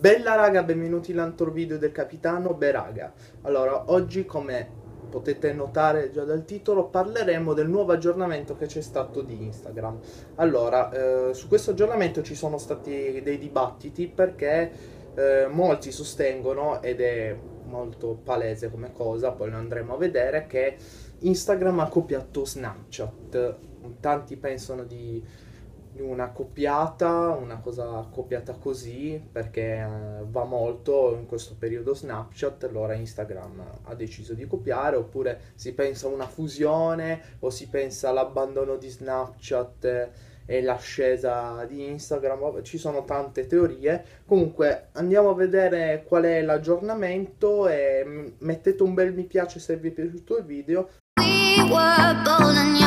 Bella raga, benvenuti in altro video del capitano Beraga. Allora, oggi come potete notare già dal titolo parleremo del nuovo aggiornamento che c'è stato di Instagram. Allora, eh, su questo aggiornamento ci sono stati dei dibattiti perché eh, molti sostengono, ed è molto palese come cosa, poi lo andremo a vedere, che Instagram ha copiato Snapchat. Tanti pensano di una copiata, una cosa copiata così, perché eh, va molto in questo periodo Snapchat, allora Instagram ha deciso di copiare, oppure si pensa a una fusione o si pensa all'abbandono di Snapchat e l'ascesa di Instagram, ci sono tante teorie. Comunque andiamo a vedere qual è l'aggiornamento e mettete un bel mi piace se vi è piaciuto il video. We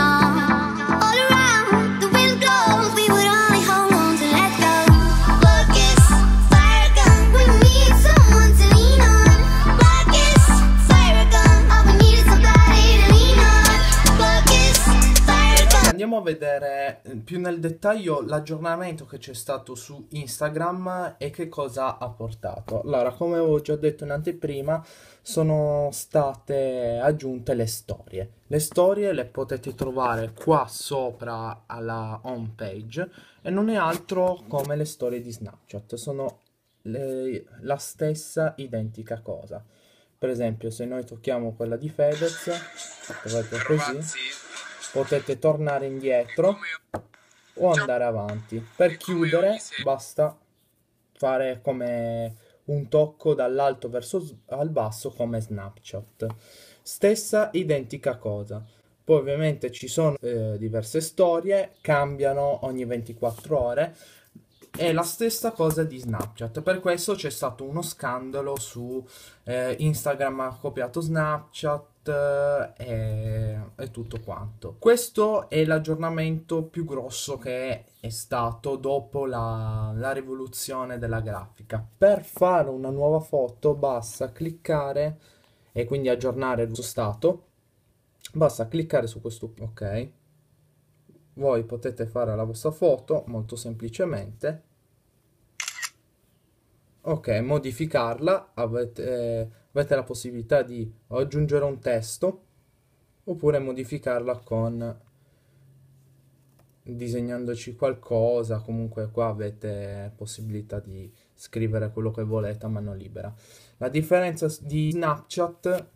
Andiamo a vedere eh, più nel dettaglio l'aggiornamento che c'è stato su Instagram e che cosa ha portato. Allora, come ho già detto in anteprima, sono state aggiunte le storie. Le storie le potete trovare qua sopra alla home page e non è altro come le storie di Snapchat, sono le, la stessa identica cosa. Per esempio, se noi tocchiamo quella di Fedez, così potete tornare indietro o andare avanti. Per chiudere basta fare come un tocco dall'alto verso al basso come snapshot. Stessa identica cosa. Poi ovviamente ci sono eh, diverse storie, cambiano ogni 24 ore, è la stessa cosa di Snapchat, per questo c'è stato uno scandalo su eh, Instagram ha copiato Snapchat eh, e, tutto quanto. Questo è l'aggiornamento più grosso che è stato dopo la, la rivoluzione della grafica. Per fare una nuova foto basta cliccare e quindi aggiornare lo stato. Basta cliccare su questo ok voi potete fare la vostra foto molto semplicemente ok modificarla avete, eh, avete la possibilità di aggiungere un testo oppure modificarla con disegnandoci qualcosa comunque qua avete possibilità di scrivere quello che volete a mano libera la differenza di snapchat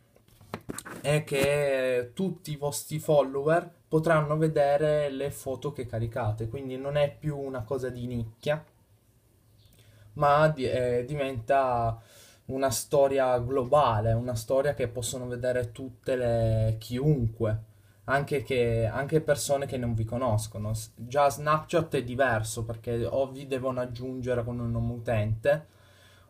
è che tutti i vostri follower potranno vedere le foto che caricate, quindi non è più una cosa di nicchia, ma di- eh, diventa una storia globale, una storia che possono vedere tutte le chiunque, anche, che, anche persone che non vi conoscono. già Snapchat è diverso perché o vi devono aggiungere con un nome utente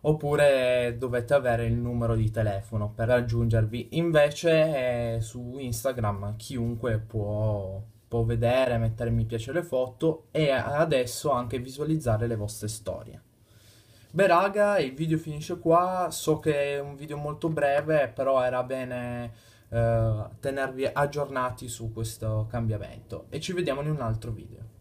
oppure dovete avere il numero di telefono per raggiungervi. Invece eh, su Instagram chiunque può, può vedere, mettere mi piace alle foto e adesso anche visualizzare le vostre storie. Beh raga, il video finisce qua, so che è un video molto breve, però era bene eh, tenervi aggiornati su questo cambiamento e ci vediamo in un altro video.